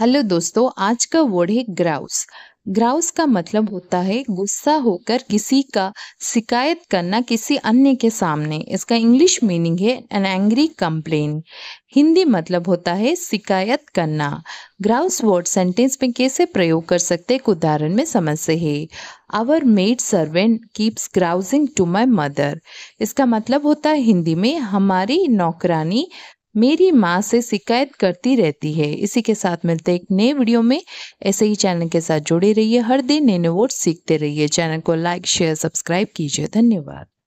hello दोस्तों आज का वर्ड है ग्राउस ग्राउस का मतलब होता है गुस्सा होकर किसी का शिकायत करना किसी अन्य के सामने इसका इंग्लिश मीनिंग है एन एंग्री कंप्लेन हिंदी मतलब होता है शिकायत करना ग्राउस वर्ड सेंटेंस में कैसे प्रयोग कर सकते एक उदाहरण में समझते हैं our maid servant keeps grousing to my mother इसका मतलब होता है हिंदी में हमारी नौकरानी मेरी माँ से शिकायत करती रहती है इसी के साथ मिलते एक नए वीडियो में ऐसे ही चैनल के साथ जुड़े रहिए हर दिन नए नए वोट सीखते रहिए चैनल को लाइक शेयर सब्सक्राइब कीजिए धन्यवाद